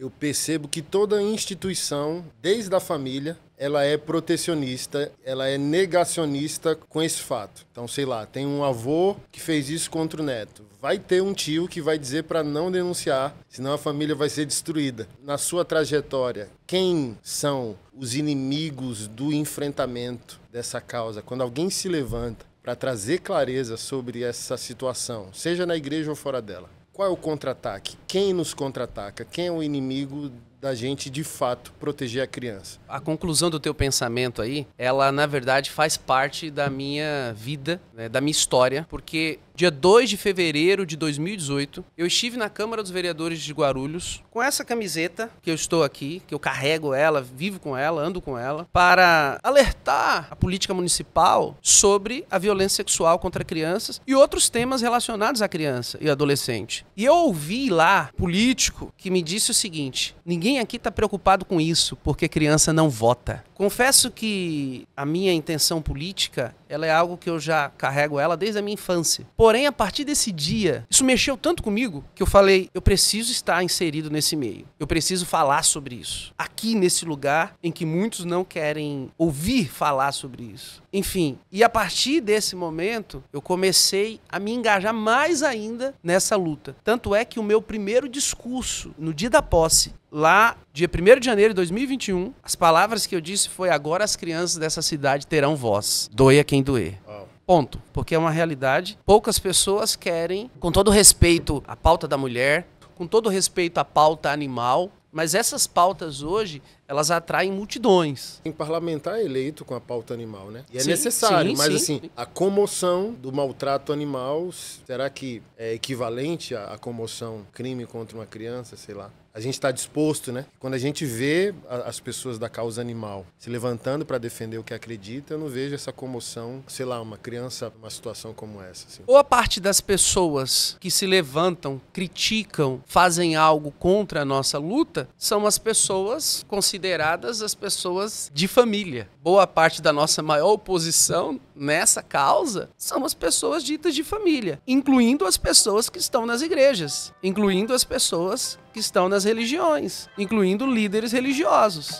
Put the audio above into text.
Eu percebo que toda instituição, desde a família, ela é protecionista, ela é negacionista com esse fato. Então, sei lá, tem um avô que fez isso contra o neto. Vai ter um tio que vai dizer para não denunciar, senão a família vai ser destruída. Na sua trajetória, quem são os inimigos do enfrentamento dessa causa? Quando alguém se levanta para trazer clareza sobre essa situação, seja na igreja ou fora dela. Qual é o contra-ataque? Quem nos contra-ataca? Quem é o inimigo da gente de fato proteger a criança. A conclusão do teu pensamento aí, ela na verdade faz parte da minha vida, né, da minha história, porque dia 2 de fevereiro de 2018, eu estive na Câmara dos Vereadores de Guarulhos com essa camiseta que eu estou aqui, que eu carrego ela, vivo com ela, ando com ela, para alertar a política municipal sobre a violência sexual contra crianças e outros temas relacionados à criança e adolescente. E eu ouvi lá político que me disse o seguinte: ninguém Ninguém aqui está preocupado com isso, porque criança não vota. Confesso que a minha intenção política, ela é algo que eu já carrego ela desde a minha infância. Porém, a partir desse dia, isso mexeu tanto comigo que eu falei, eu preciso estar inserido nesse meio. Eu preciso falar sobre isso. Aqui nesse lugar em que muitos não querem ouvir falar sobre isso. Enfim, e a partir desse momento, eu comecei a me engajar mais ainda nessa luta. Tanto é que o meu primeiro discurso no dia da posse, lá Dia 1 de janeiro de 2021, as palavras que eu disse foi agora as crianças dessa cidade terão voz. Doia quem doer. Ponto. Porque é uma realidade. Poucas pessoas querem, com todo respeito à pauta da mulher, com todo respeito à pauta animal, mas essas pautas hoje, elas atraem multidões. Tem parlamentar eleito com a pauta animal, né? E é sim, necessário, sim, mas sim. assim, a comoção do maltrato animal, será que é equivalente à comoção crime contra uma criança, sei lá? a gente está disposto, né? Quando a gente vê as pessoas da causa animal se levantando para defender o que acredita, eu não vejo essa comoção, sei lá, uma criança, uma situação como essa. Assim. Ou a parte das pessoas que se levantam, criticam, fazem algo contra a nossa luta, são as pessoas consideradas as pessoas de família. Boa parte da nossa maior oposição nessa causa são as pessoas ditas de família, incluindo as pessoas que estão nas igrejas, incluindo as pessoas que estão nas religiões, incluindo líderes religiosos.